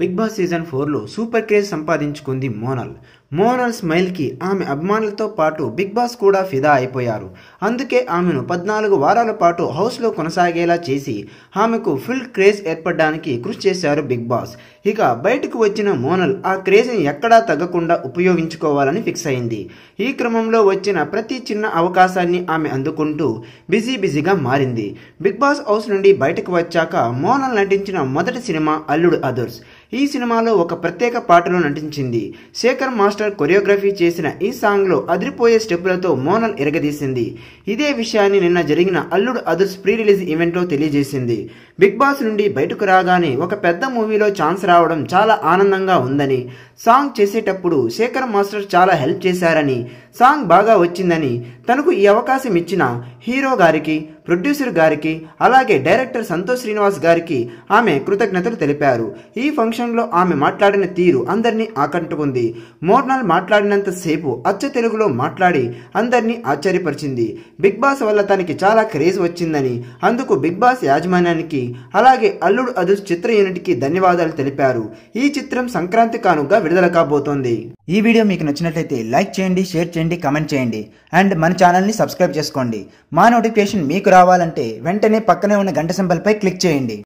big Boss season ఫోర్లో super craze సంపాదించుకుంది మోనల్ మోనల్ స్మైల్కి ఆమె అభిమానులతో పాటు బిగ్ బాస్ కూడా ఫిదా అయిపోయారు అందుకే ఆమెను పద్నాలుగు వారాల పాటు హౌస్లో కొనసాగేలా చేసి ఆమెకు ఫుల్ క్రేజ్ ఏర్పడడానికి కృషి చేశారు బిగ్ బాస్ ఇక బయటకు వచ్చిన మోనల్ ఆ క్రేజ్ని ఎక్కడా తగ్గకుండా ఉపయోగించుకోవాలని ఫిక్స్ అయింది ఈ క్రమంలో వచ్చిన ప్రతి చిన్న అవకాశాన్ని ఆమె అందుకుంటూ బిజీ బిజీగా మారింది బిగ్ బాస్ హౌస్ నుండి బయటకు వచ్చాక మోనల్ నటించిన మొదటి సినిమా అల్లుడు అదర్స్ ఈ సినిమాలో ఒక ప్రత్యేక పాటలో నటించింది శేఖర్ మాస్టర్ కొరియోగ్రఫీ చేసిన ఈ సాంగ్లో అదిరిపోయే స్టెప్పులతో మోనల్ ఎరగదీసింది ఇదే విషయాన్ని నిన్న జరిగిన అల్లుడు అదుర్స్ ప్రీ రిలీజ్ ఈవెంట్లో తెలియజేసింది బిగ్ బాస్ నుండి బయటకు రాగానే ఒక పెద్ద మూవీలో ఛాన్స్ రావడం చాలా ఆనందంగా ఉందని సాంగ్ చేసేటప్పుడు శేఖర్ మాస్టర్ చాలా హెల్ప్ చేశారని సాంగ్ బాగా వచ్చిందని తనకు ఈ అవకాశం ఇచ్చిన హీరో గారికి ప్రొడ్యూసర్ గారికి అలాగే డైరెక్టర్ సంతోష్ శ్రీనివాస్ గారికి ఆమె కృతజ్ఞతలు తెలిపారు ఈ ఫంక్షన్లో ఆమె మాట్లాడిన తీరు అందరినీ ఆకట్టుకుంది మోర్నాల్ మాట్లాడినంతసేపు అచ్చ తెలుగులో మాట్లాడి అందరినీ ఆశ్చర్యపరిచింది బిగ్ బాస్ వల్ల తనకి చాలా క్రేజ్ వచ్చిందని అందుకు బిగ్ బాస్ యాజమాన్యానికి అలాగే అల్లుడు అదుల్ చిత్ర యూనిట్ కి ధన్యవాదాలు తెలిపారు ఈ చిత్రం సంక్రాంతి కానుగా విడుదల కాబోతోంది ఈ వీడియో మీకు నచ్చినట్లయితే లైక్ చేయండి షేర్ చేయండి కమెంట్ చేయండి అండ్ మన ఛానల్ని సబ్స్క్రైబ్ చేసుకోండి మా నోటిఫికేషన్ మీకు రావాలంటే వెంటనే పక్కనే ఉన్న గంట సింబల్పై క్లిక్ చేయండి